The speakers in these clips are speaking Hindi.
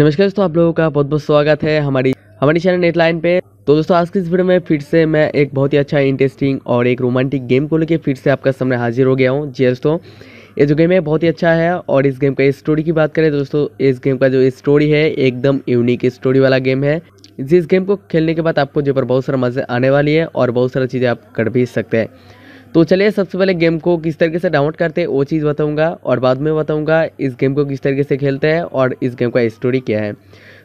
नमस्कार दोस्तों आप लोगों का बहुत बहुत स्वागत है हमारी हमारी चैनल नेटलाइन पे तो दोस्तों आज की इस वीडियो में फिर से मैं एक बहुत ही अच्छा इंटरेस्टिंग और एक रोमांटिक गेम को लेकर फिर से आपका सामने हाजिर हो गया हूँ जी हाँ दोस्तों ये जो गेम है बहुत ही अच्छा है और इस गेम का स्टोरी की बात करें तो दोस्तों इस गेम का जो स्टोरी है एकदम यूनिक स्टोरी वाला गेम है जिस गेम को खेलने के बाद आपको जो पर बहुत सारा मज़े आने वाली है और बहुत सारी चीज़ें आप कर भी सकते हैं तो चलिए सबसे पहले गेम को किस तरीके से डाउनलोड करते हैं वो चीज़ बताऊँगा और बाद में बताऊँगा इस गेम को किस तरीके से खेलते हैं और इस गेम का स्टोरी क्या है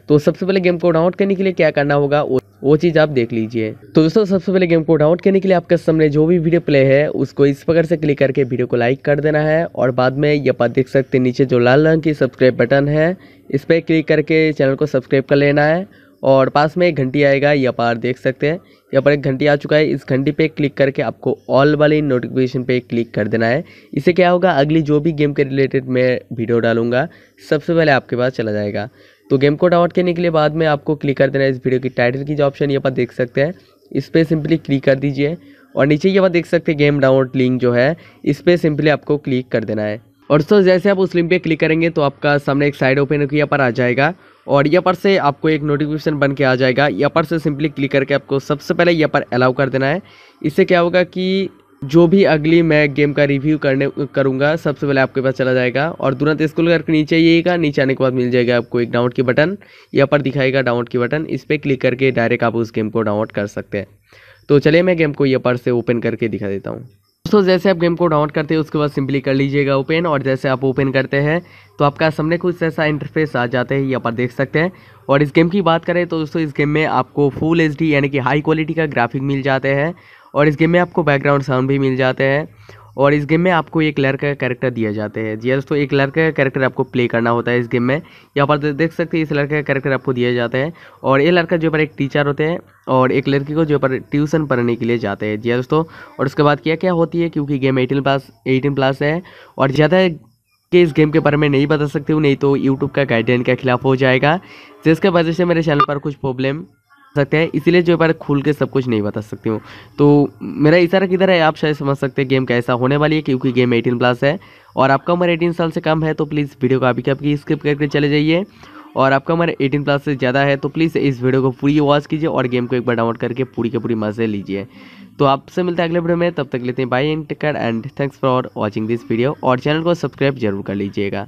तो सबसे पहले गेम को डाउनलोड करने के लिए क्या करना होगा वो वो चीज़ आप देख लीजिए तो दोस्तों सबसे पहले गेम को डाउनलोड करने के लिए आपके सामने जो भी वीडियो प्ले है उसको इस प्रकार से क्लिक करके वीडियो को लाइक कर देना है और बाद में ये आप देख सकते हैं नीचे जो लाल रंग की सब्सक्राइब बटन है इस पर क्लिक करके चैनल को सब्सक्राइब कर लेना है और पास में एक घंटी आएगा यहाँ पर देख सकते हैं यहाँ पर एक घंटी आ चुका है इस घंटी पे क्लिक करके आपको ऑल वाली नोटिफिकेशन पे क्लिक कर देना है इसे क्या होगा अगली जो भी गेम के रिलेटेड मैं वीडियो डालूंगा सबसे पहले आपके पास चला जाएगा तो गेम को डाउनलोड करने के लिए बाद में आपको क्लिक कर देना है इस वीडियो की टाइटल की जो ऑप्शन यहाँ पर देख सकते हैं इस पर सिंपली क्लिक कर दीजिए और नीचे यहाँ पर देख सकते हैं गेम डाउनलोड लिंक जो है इस पर सिंपली आपको क्लिक कर देना है और सर जैसे आप उस लिंक पे क्लिक करेंगे तो आपका सामने एक साइड ओपन होकर यहाँ पर आ जाएगा और यहाँ पर से आपको एक नोटिफिकेशन बन के आ जाएगा यहाँ पर से सिंपली क्लिक करके आपको सबसे पहले यहाँ पर अलाउ कर देना है इससे क्या होगा कि जो भी अगली मैं गेम का रिव्यू करने करूँगा सबसे पहले आपके पास चला जाएगा और तुरंत स्कूल करके नीचे आइएगा नीचे आने के बाद मिल जाएगा आपको एक डाउनलोड की बटन यहाँ पर दिखाएगा डाउनलोड की बटन इस पर क्लिक करके डायरेक्ट आप उस गेम को डाउनलोड कर सकते हैं तो चलिए मैं गेम को यहाँ पर से ओपन करके दिखा देता हूँ दोस्तों जैसे आप गेम को डाउनलोड करते हैं उसके बाद सिंपली कर लीजिएगा ओपन और जैसे आप ओपन करते हैं तो आपका सामने कुछ ऐसा इंटरफेस आ जाता है यहाँ पर देख सकते हैं और इस गेम की बात करें तो दोस्तों इस गेम में आपको फुल एच यानी कि हाई क्वालिटी का ग्राफिक मिल जाते हैं और इस गेम में आपको बैकग्राउंड साउंड भी मिल जाते हैं और इस गेम में आपको एक लड़का का कैरेक्टर दिया जाता है जी हाँ दोस्तों एक लड़का का कैरेक्टर आपको प्ले करना होता है इस गेम में यहाँ पर देख सकते हैं इस लड़के का कैरेक्टर आपको दिया जाता है और ये लड़का जो पर एक टीचर होते हैं और एक लड़की को जो पर ट्यूशन पढ़ने के लिए जाते हैं जी हाँ दोस्तों और उसके बाद क्या क्या होती है क्योंकि game eighteen plus eighteen plus है और ज़्यादा के इस गेम के बारे में नहीं बता सकती हूँ नहीं तो यूट्यूब का गाइडलाइन के खिलाफ हो जाएगा जिसके वजह से मेरे चैनल पर कुछ प्रॉब्लम सकते हैं इसीलिए जो बार खुल के सब कुछ नहीं बता सकती हूँ तो मेरा इशारा किधर है आप शायद समझ सकते हैं गेम कैसा होने वाली है क्योंकि गेम 18 प्लस है और आपका उम्र 18 साल से कम है तो प्लीज़ वीडियो को अभी कभी स्किप करके चले जाइए और आपका उम्र 18 प्लस से ज़्यादा है तो प्लीज़ इस वीडियो को पूरी वॉच कीजिए और गेम को एक बार डाउनलोड करके पूरी के पूरी मज़े लीजिए तो आपसे मिलते हैं अगले वीडियो में तब तक लेते हैं bye and ticket and thanks for watching this video और चैनल को सब्सक्राइब जरूर कर लीजिएगा